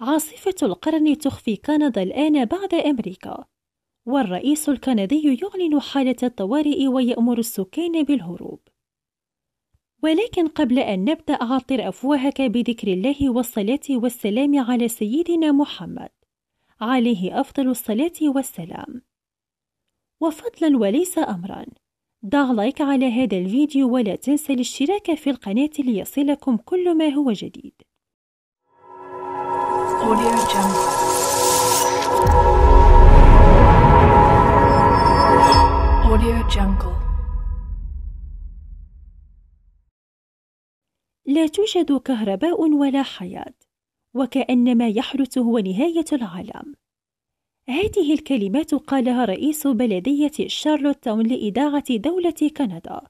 عاصفة القرن تخفي كندا الآن بعد أمريكا والرئيس الكندي يعلن حالة الطوارئ ويأمر السكان بالهروب ولكن قبل أن نبدأ عطر أفواهك بذكر الله والصلاة والسلام على سيدنا محمد عليه أفضل الصلاة والسلام وفضلا وليس أمرا ضع لايك على هذا الفيديو ولا تنسى الاشتراك في القناة ليصلكم كل ما هو جديد Audio لا توجد كهرباء ولا حياة، وكأن ما يحدث هو نهاية العالم. هذه الكلمات قالها رئيس بلدية شارلوت تاون لإذاعة دولة كندا.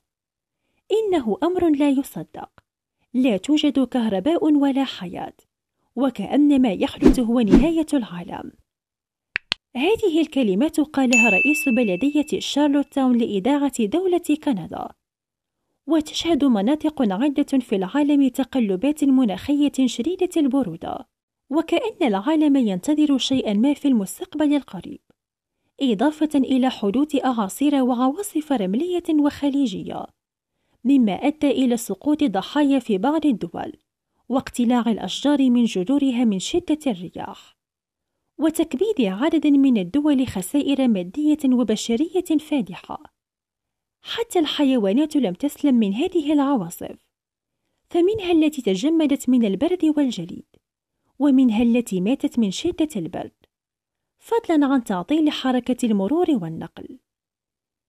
إنه أمر لا يصدق. لا توجد كهرباء ولا حياة. وكأن ما يحدث هو نهاية العالم هذه الكلمات قالها رئيس بلدية شارلوت تاون لإذاعة دولة كندا وتشهد مناطق عدة في العالم تقلبات مناخية شديدة البرودة وكأن العالم ينتظر شيئا ما في المستقبل القريب إضافة إلى حدوث أعاصير وعواصف رملية وخليجية مما أدى إلى سقوط ضحايا في بعض الدول واقتلاع الأشجار من جذورها من شدة الرياح وتكبيد عدد من الدول خسائر مادية وبشرية فادحة حتى الحيوانات لم تسلم من هذه العواصف فمنها التي تجمدت من البرد والجليد ومنها التي ماتت من شدة البرد فضلا عن تعطيل حركة المرور والنقل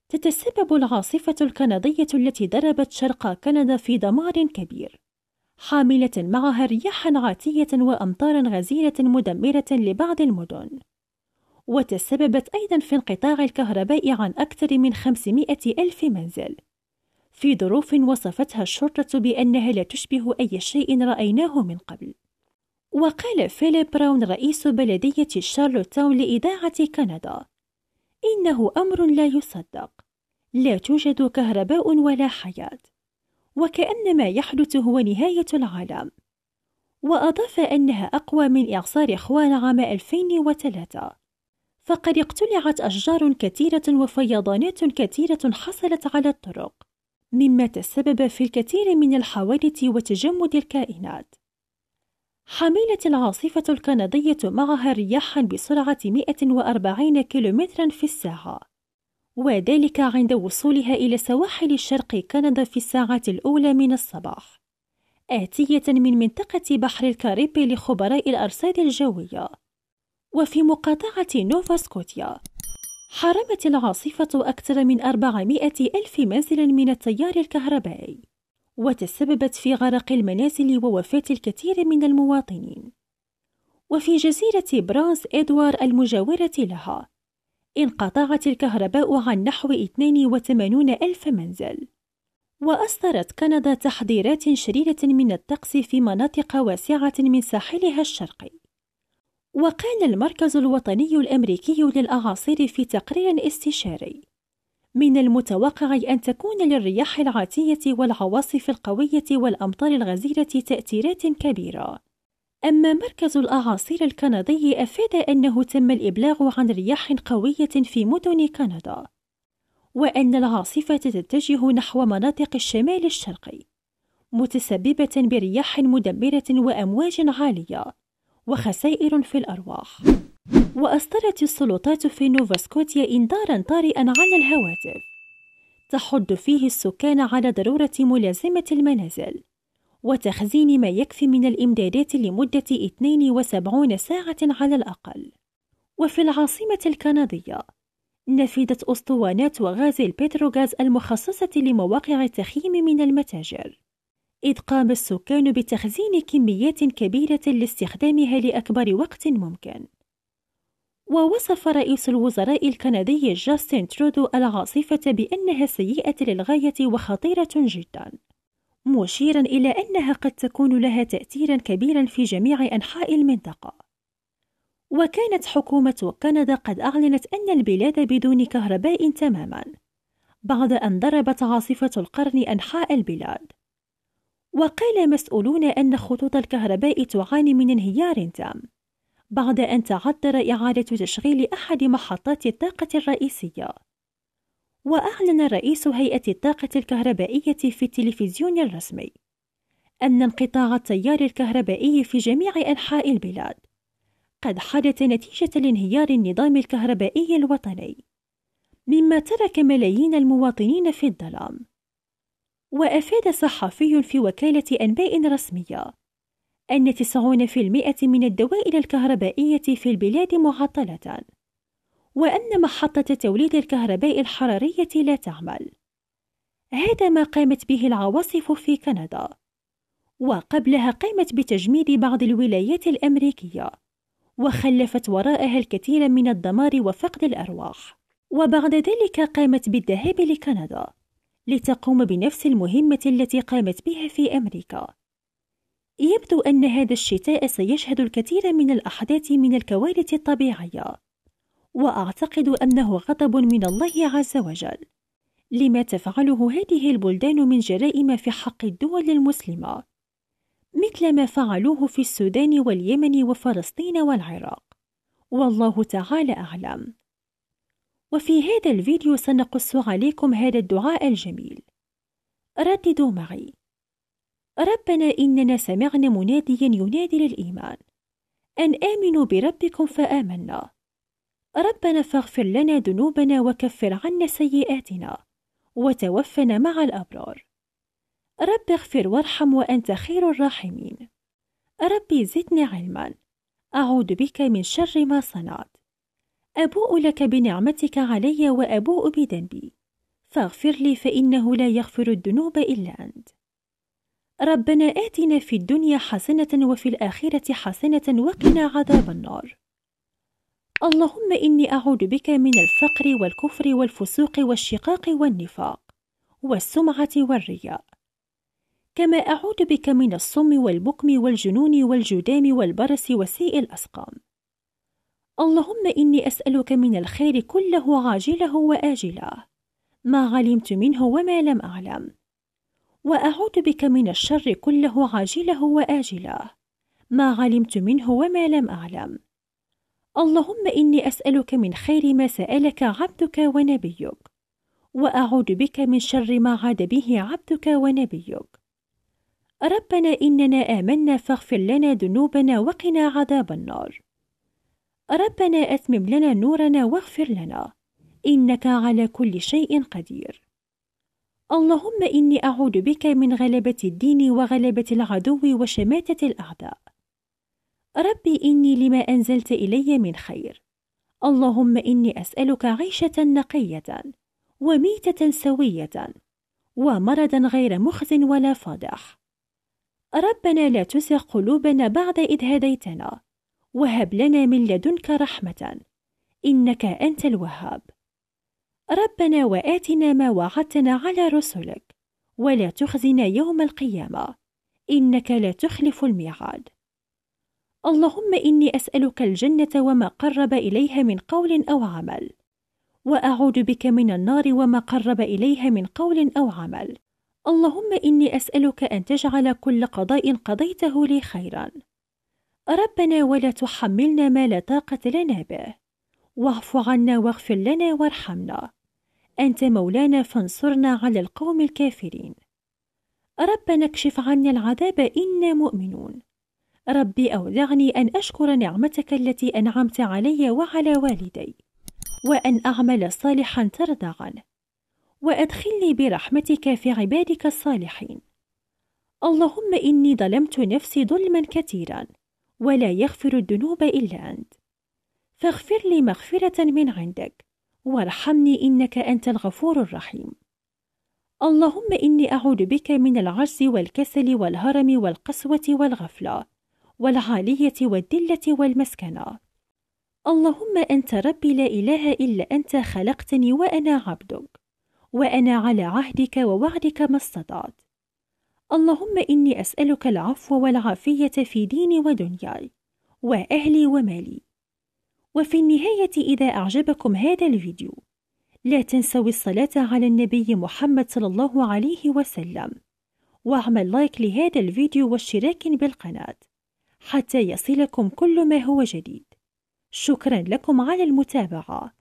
تتسبب العاصفة الكندية التي ضربت شرق كندا في دمار كبير حاملة معها رياحا عاتية وأمطارا غزيرة مدمرة لبعض المدن وتسببت أيضا في انقطاع الكهرباء عن أكثر من 500 ألف منزل في ظروف وصفتها الشرطة بأنها لا تشبه أي شيء رأيناه من قبل وقال فيليب براون رئيس بلدية شارلوت تاون لإذاعة كندا إنه أمر لا يصدق لا توجد كهرباء ولا حياة وكأن ما يحدث هو نهاية العالم وأضاف أنها أقوى من إعصار إخوان عام 2003 فقد اقتلعت أشجار كثيرة وفيضانات كثيرة حصلت على الطرق مما تسبب في الكثير من الحوادث وتجمد الكائنات حملت العاصفة الكندية معها رياحا بسرعة 140 كيلومترا في الساعة وذلك عند وصولها إلى سواحل شرق كندا في الساعة الأولى من الصباح آتية من منطقة بحر الكاريبي لخبراء الأرصاد الجوية وفي مقاطعة نوفا سكوتيا حرمت العاصفة أكثر من 400 ألف منزل من التيار الكهربائي وتسببت في غرق المنازل ووفاة الكثير من المواطنين وفي جزيرة برانس إدوار المجاورة لها انقطعت الكهرباء عن نحو 82 ألف منزل وأصدرت كندا تحذيرات شديدة من الطقس في مناطق واسعة من ساحلها الشرقي وقال المركز الوطني الأمريكي للأعاصير في تقرير استشاري من المتوقع أن تكون للرياح العاتية والعواصف القوية والأمطار الغزيرة تأثيرات كبيرة أما مركز الأعاصير الكندي أفاد أنه تم الإبلاغ عن رياح قوية في مدن كندا، وأن العاصفة تتجه نحو مناطق الشمال الشرقي، متسببة برياح مدمرة وأمواج عالية، وخسائر في الأرواح. وأصدرت السلطات في نوفا سكوتيا إنذارا طارئا على الهواتف، تحض فيه السكان على ضرورة ملازمة المنازل وتخزين ما يكفي من الإمدادات لمدة 72 ساعة على الأقل. وفي العاصمة الكندية، نفذت أسطوانات وغاز البتروغاز المخصصة لمواقع التخييم من المتاجر، إذ قام السكان بتخزين كميات كبيرة لاستخدامها لأكبر وقت ممكن. ووصف رئيس الوزراء الكندي جاستن ترودو العاصفة بأنها سيئة للغاية وخطيرة جداً. مشيرا إلى أنها قد تكون لها تأثيرا كبيرا في جميع أنحاء المنطقة وكانت حكومة كندا قد أعلنت أن البلاد بدون كهرباء تماما بعد أن ضربت عاصفة القرن أنحاء البلاد وقال مسؤولون أن خطوط الكهرباء تعاني من انهيار تام بعد أن تعذر إعادة تشغيل أحد محطات الطاقة الرئيسية وأعلن رئيس هيئة الطاقة الكهربائية في التلفزيون الرسمي أن انقطاع التيار الكهربائي في جميع أنحاء البلاد قد حدث نتيجة لانهيار النظام الكهربائي الوطني، مما ترك ملايين المواطنين في الظلام. وأفاد صحفي في وكالة أنباء رسمية أن 90% من الدوائر الكهربائية في البلاد معطلة، وأن محطة توليد الكهرباء الحرارية لا تعمل هذا ما قامت به العواصف في كندا وقبلها قامت بتجميد بعض الولايات الأمريكية وخلفت وراءها الكثير من الدمار وفقد الأرواح وبعد ذلك قامت بالذهاب لكندا لتقوم بنفس المهمة التي قامت بها في أمريكا يبدو أن هذا الشتاء سيشهد الكثير من الأحداث من الكوارث الطبيعية واعتقد انه غضب من الله عز وجل لما تفعله هذه البلدان من جرائم في حق الدول المسلمه مثل ما فعلوه في السودان واليمن وفلسطين والعراق والله تعالى اعلم وفي هذا الفيديو سنقص عليكم هذا الدعاء الجميل رددوا معي ربنا إننا سمعنا مناديا ينادي للإيمان أن آمنوا بربكم فآمنا ربنا فاغفر لنا ذنوبنا وكفر عنا سيئاتنا وتوفنا مع الأبرار رب اغفر وارحم وأنت خير الراحمين ربي زدني علما أعوذ بك من شر ما صنعت أبوء لك بنعمتك علي وأبوء بذنبي فاغفر لي فإنه لا يغفر الذنوب إلا أنت ربنا آتنا في الدنيا حسنة وفي الآخرة حسنة وقنا عذاب النار اللهم إني أعوذ بك من الفقر والكفر والفسوق والشقاق والنفاق والسمعة والرياء كما أعوذ بك من الصم والبكم والجنون والجدام والبرس وسيء الأسقام اللهم إني أسألك من الخير كله عاجله وآجله ما علمت منه وما لم أعلم وأعوذ بك من الشر كله عاجله وآجله ما علمت منه وما لم أعلم اللهم إني أسألك من خير ما سألك عبدك ونبيك وأعوذ بك من شر ما عاد به عبدك ونبيك ربنا إننا آمنا فاغفر لنا ذنوبنا وقنا عذاب النار ربنا أتمم لنا نورنا واغفر لنا إنك على كل شيء قدير اللهم إني أعوذ بك من غلبة الدين وغلبة العدو وشماتة الأعداء ربي إني لما أنزلت إلي من خير اللهم إني أسألك عيشة نقية وميتة سوية ومرضا غير مخز ولا فاضح ربنا لا تزغ قلوبنا بعد إذ هديتنا وهب لنا من لدنك رحمة إنك أنت الوهاب ربنا وآتنا ما وعدتنا على رسلك ولا تخزنا يوم القيامة إنك لا تخلف الميعاد اللهم إني أسألك الجنة وما قرب إليها من قول أو عمل، وأعوذ بك من النار وما قرب إليها من قول أو عمل. اللهم إني أسألك أن تجعل كل قضاء قضيته لي خيرًا. ربنا ولا تحملنا ما لا طاقة لنا به، واعف عنا واغفر لنا وارحمنا. أنت مولانا فانصرنا على القوم الكافرين. ربنا اكشف عنا العذاب إنا مؤمنون. ربي أوزعني أن أشكر نعمتك التي أنعمت علي وعلى والدي، وأن أعمل صالحا ترضى عنه، وأدخلني برحمتك في عبادك الصالحين. اللهم إني ظلمت نفسي ظلما كثيرا، ولا يغفر الذنوب إلا أنت. فاغفر لي مغفرة من عندك، وارحمني إنك أنت الغفور الرحيم. اللهم إني أعوذ بك من العجز والكسل والهرم والقسوة والغفلة. والعالية والدلة والمسكنة اللهم أنت ربي لا إله إلا أنت خلقتني وأنا عبدك وأنا على عهدك ووعدك ما استطعت اللهم إني أسألك العفو والعافية في ديني ودنياي وأهلي ومالي وفي النهاية إذا أعجبكم هذا الفيديو لا تنسوا الصلاة على النبي محمد صلى الله عليه وسلم واعمل لايك لهذا الفيديو واشتراك بالقناة حتى يصلكم كل ما هو جديد شكرا لكم على المتابعه